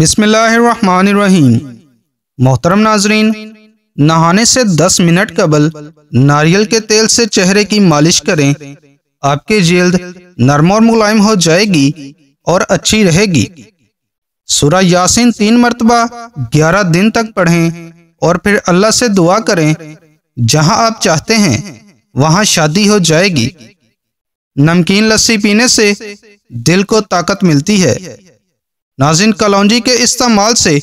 बिसमीम मोहतरम नाजरीन नहाने से 10 मिनट कबल नारियल के तेल से चेहरे की मालिश करें आपकी जल्द नरम और मुलायम हो जाएगी और अच्छी रहेगी सूरा यासीन तीन मरतबा 11 दिन तक पढ़ें और फिर अल्लाह से दुआ करें जहां आप चाहते हैं वहां शादी हो जाएगी नमकीन लस्सी पीने से दिल को ताकत मिलती है नाजिन कलौजी के इस्तेमाल से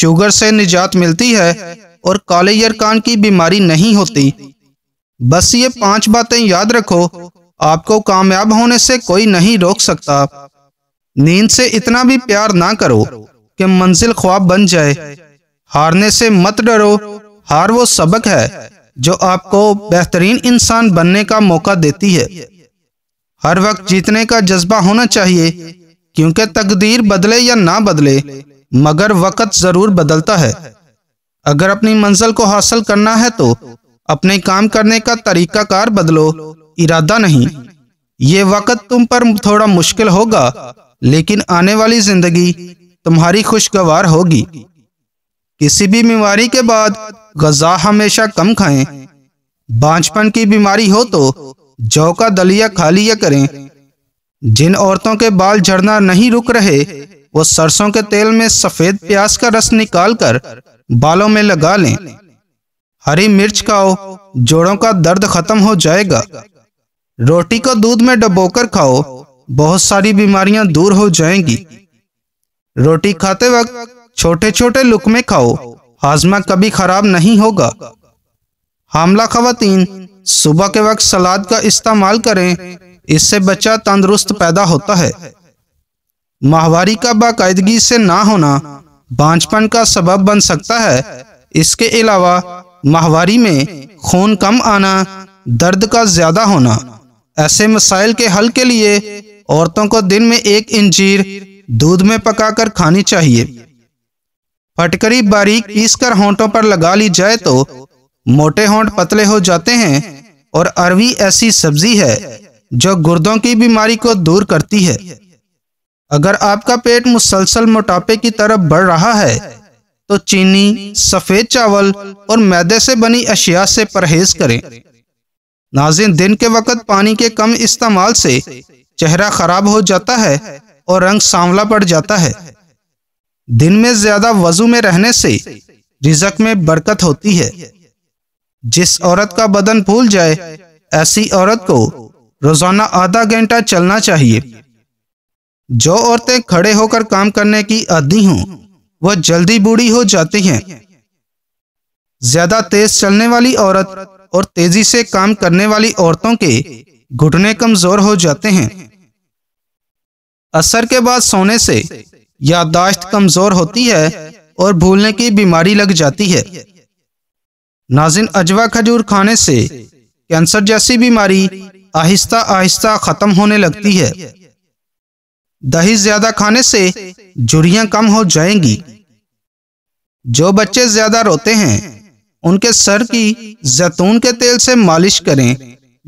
शुगर से निजात मिलती है और काले यरकान की बीमारी नहीं होती बस ये पांच बातें याद रखो आपको कामयाब होने से कोई नहीं रोक सकता नींद से इतना भी प्यार ना करो कि मंजिल ख्वाब बन जाए हारने से मत डरो हार वो सबक है जो आपको बेहतरीन इंसान बनने का मौका देती है हर वक्त जीतने का जज्बा होना चाहिए क्योंकि तकदीर बदले या ना बदले मगर वक़्त ज़रूर बदलता है अगर अपनी मंजिल को हासिल करना है तो अपने काम करने का कार बदलो इरादा नहीं ये वक़्त तुम पर थोड़ा मुश्किल होगा लेकिन आने वाली ज़िंदगी तुम्हारी खुशगवार होगी किसी भी बीमारी के बाद गजा हमेशा कम खाएं बांझपन की बीमारी हो तो जौ का दलिया खा लिया करें जिन औरतों के बाल झड़ना नहीं रुक रहे वो सरसों के तेल में सफेद प्याज का रस निकालकर बालों में लगा लें हरी मिर्च खाओ जोड़ों का दर्द खत्म हो जाएगा रोटी को दूध में डबोकर खाओ बहुत सारी बीमारियां दूर हो जाएंगी रोटी खाते वक्त छोटे छोटे लुक में खाओ हाजमा कभी खराब नहीं होगा हामला खातन सुबह के वक्त सलाद का इस्तेमाल करें इससे बच्चा तंदुरुस्त पैदा होता है माहवारी का बाकायदगी से ना होना बांझपन का सबब बन सकता है इसके अलावा माहवारी में खून कम आना दर्द का ज़्यादा होना ऐसे मसाइल के हल के लिए औरतों को दिन में एक इंजीर दूध में पकाकर खानी चाहिए फटकरी बारीक पीस कर होंठों पर लगा ली जाए तो मोटे होंठ पतले हो जाते हैं और अरवी ऐसी सब्जी है जो गुर्दों की बीमारी को दूर करती है अगर आपका पेट मुसलसल मोटापे की तरफ बढ़ रहा है तो चीनी सफ़ेद चावल और मैदे से बनी अशिया से परहेज करें नाजिन दिन के वक्त पानी के कम इस्तेमाल से चेहरा खराब हो जाता है और रंग सांवला पड़ जाता है दिन में ज्यादा वजू में रहने से रिजक में बरकत होती है जिस औरत का बदन फूल जाए ऐसी औरत को रोजाना आधा घंटा चलना चाहिए जो औरतें खड़े होकर काम करने की आदि हों वह जल्दी बूढ़ी हो जाती हैं ज्यादा तेज चलने वाली औरत और तेजी से काम करने वाली औरतों के घुटने कमजोर हो जाते हैं असर के बाद सोने से यादाश्त कमजोर होती है और भूलने की बीमारी लग जाती है नाजिन अजवा खजूर खाने से कैंसर जैसी बीमारी आहिस्ता आहिस्ता ख़त्म होने लगती है दही ज़्यादा खाने से झुरियां कम हो जाएंगी जो बच्चे ज़्यादा रोते हैं उनके सर की जैतून के तेल से मालिश करें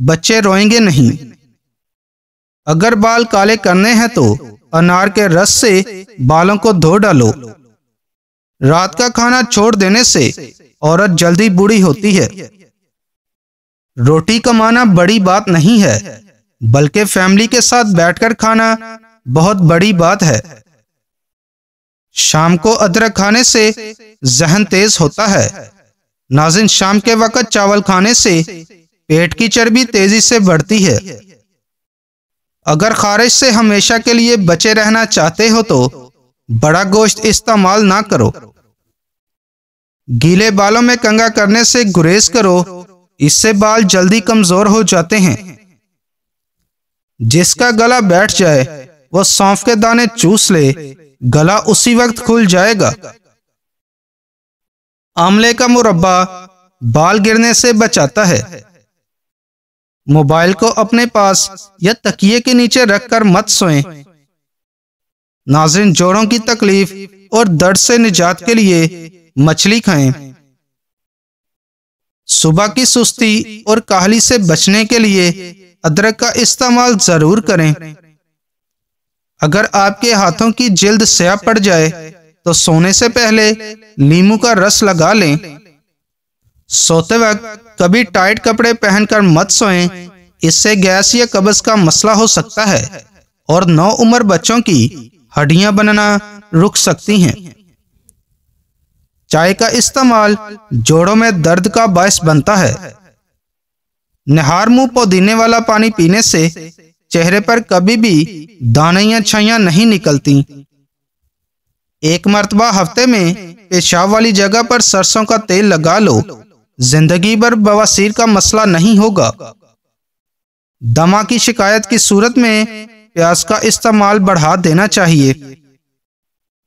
बच्चे रोएंगे नहीं अगर बाल काले करने हैं तो अनार के रस से बालों को धो डालो रात का खाना छोड़ देने से औरत जल्दी बूढ़ी होती है रोटी कमाना बड़ी बात नहीं है बल्कि फैमिली के साथ बैठकर खाना बहुत बड़ी बात है शाम को अदरक खाने से जहन तेज होता है नाजिन शाम के वक्त चावल खाने से पेट की चर्बी तेजी से बढ़ती है अगर खारिज से हमेशा के लिए बचे रहना चाहते हो तो बड़ा गोश्त इस्तेमाल ना करो गीले बालों में कंगा करने से गुरेज करो इससे बाल जल्दी कमजोर हो जाते हैं जिसका गला बैठ जाए वह सौंफ के दाने चूस ले गला उसी वक्त खुल जाएगा आमले का मुरब्बा बाल गिरने से बचाता है मोबाइल को अपने पास या तकिए के नीचे रखकर मत सोएं। नाजिन जोड़ों की तकलीफ और दर्द से निजात के लिए मछली खाएं। सुबह की सुस्ती और काहली से बचने के लिए अदरक का इस्तेमाल जरूर करें अगर आपके हाथों की जल्द स्या पड़ जाए तो सोने से पहले नींबू का रस लगा लें सोते वक्त कभी टाइट कपड़े पहनकर मत सोएं, इससे गैस या कब्ज का मसला हो सकता है और नौ उम्र बच्चों की हड्डियां बनना रुक सकती हैं चाय का इस्तेमाल जोड़ों में दर्द का बायस बनता है निहार मुंह पोदीने वाला पानी पीने से चेहरे पर कभी भी या छाइया नहीं निकलती एक मरतबा हफ्ते में पेशाब वाली जगह पर सरसों का तेल लगा लो जिंदगी भर बवासीर का मसला नहीं होगा दमा की शिकायत की सूरत में प्याज का इस्तेमाल बढ़ा देना चाहिए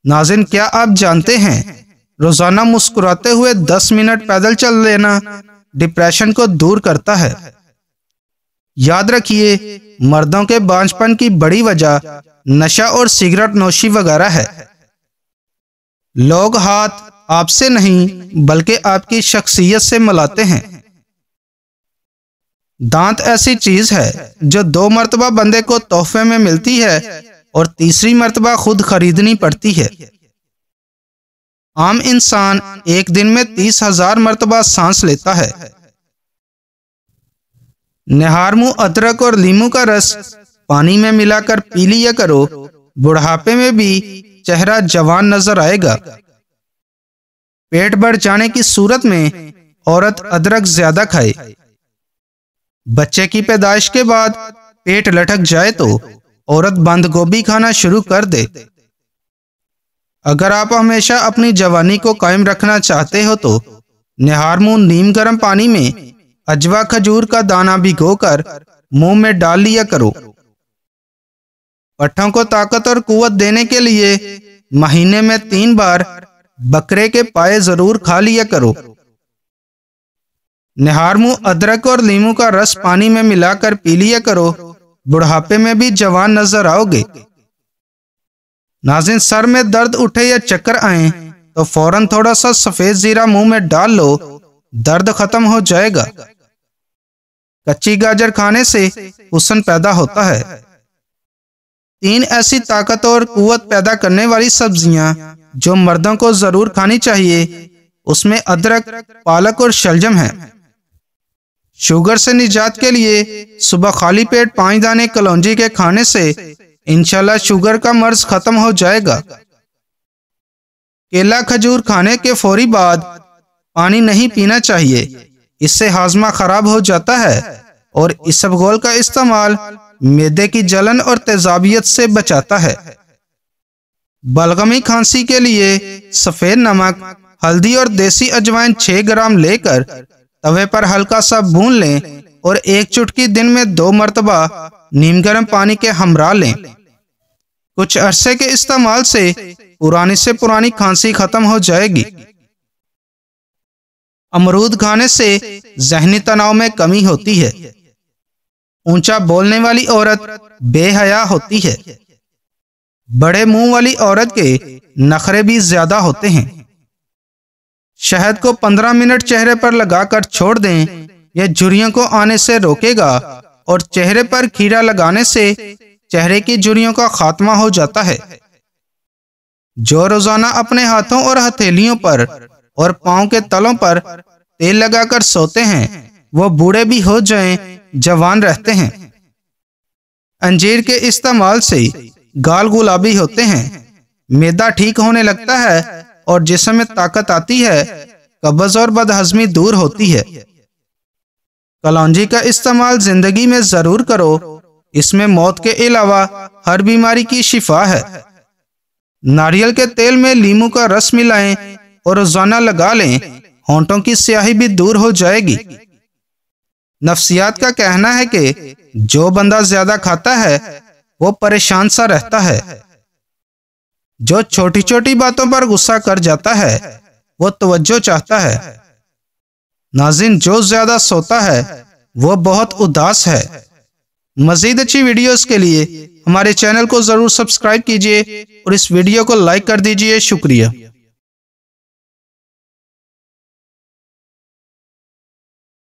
नाजिन क्या आप जानते हैं रोजाना मुस्कुराते हुए 10 मिनट पैदल चल लेना डिप्रेशन को दूर करता है याद रखिए मर्दों के बांझपन की बड़ी वजह नशा और सिगरेट नोशी वगैरह है लोग हाथ आपसे नहीं बल्कि आपकी शख्सियत से मलाते हैं दांत ऐसी चीज है जो दो मरतबा बंदे को तोहफे में मिलती है और तीसरी मरतबा खुद खरीदनी पड़ती है आम इंसान एक दिन में तीस हजार मरतबा सांस लेता है निहारमू अदरक और लीमू का रस पानी में मिलाकर पी लिया करो बुढ़ापे में भी चेहरा जवान नजर आएगा पेट बढ़ जाने की सूरत में औरत अदरक ज्यादा खाए बच्चे की पैदाइश के बाद पेट लटक जाए तो औरत बंद गोभी खाना शुरू कर दे अगर आप हमेशा अपनी जवानी को कायम रखना चाहते हो तो मुंह नीम गर्म पानी में अजवा खजूर का दाना भिगोकर मुंह में डाल लिया करो पट्ठों को ताकत और कुवत देने के लिए महीने में तीन बार बकरे के पाए जरूर खा लिया करो मुंह अदरक और लीमू का रस पानी में मिलाकर पी लिया करो बुढ़ापे में भी जवान नजर आओगे नाजिन सर में दर्द उठे या चक्कर आए तो फौरन थोड़ा सा सफेद जीरा मुंह में डाल लो दर्द खत्म हो जाएगा कच्ची गाजर खाने से हुसन पैदा होता है तीन ऐसी ताकत और कुवत पैदा करने वाली सब्जियां जो मर्दों को जरूर खानी चाहिए उसमें अदरक पालक और शलजम है शुगर से निजात के लिए सुबह खाली पेट पांच दाने कलौजी के खाने से इंशाल्लाह शुगर का मर्ज खत्म हो जाएगा केला खजूर खाने के फौरी बाद पानी नहीं पीना चाहिए इससे हाजमा खराब हो जाता है और इसबगोल का इस्तेमाल मेदे की जलन और तेजाबियत से बचाता है बलगमी खांसी के लिए सफेद नमक हल्दी और देसी अजवाइन 6 ग्राम लेकर तवे पर हल्का सा भून लें और एक चुटकी दिन में दो मरतबा नीम गर्म पानी के हमरा लें कुछ अरसे के इस्तेमाल से पुरानी से पुरानी खांसी खत्म हो जाएगी अमरूद खाने से जहनी तनाव में कमी होती है ऊंचा बोलने वाली औरत बेहया होती है बड़े मुंह वाली औरत के नखरे भी ज्यादा होते हैं शहद को 15 मिनट चेहरे पर लगाकर छोड़ दें यह झुरियों को आने से रोकेगा और चेहरे पर खीरा लगाने से चेहरे की जुड़ियों का खात्मा हो जाता है जो रोजाना अपने हाथों और हथेलियों पर और पाँव के तलों पर तेल लगाकर सोते हैं वो बूढ़े भी हो जाएं जवान रहते हैं अंजीर के इस्तेमाल से गाल गुलाबी होते हैं मैदा ठीक होने लगता है और जिसमें ताकत आती है कब्ज और बदहजमी दूर होती है कलौजी का इस्तेमाल जिंदगी में जरूर करो इसमें मौत के अलावा हर बीमारी की शिफा है नारियल के तेल में लीमू का रस मिलाएं और रोजाना लगा लें होंठों की स्याही भी दूर हो जाएगी नफ्सियात का कहना है कि जो बंदा ज्यादा खाता है वो परेशान सा रहता है जो छोटी छोटी बातों पर गुस्सा कर जाता है वो तवज्जो चाहता है नाजिन जो ज्यादा सोता है वह बहुत उदास है मजीद अच्छी वीडियोस के लिए हमारे चैनल को ज़रूर सब्सक्राइब कीजिए और इस वीडियो को लाइक कर दीजिए शुक्रिया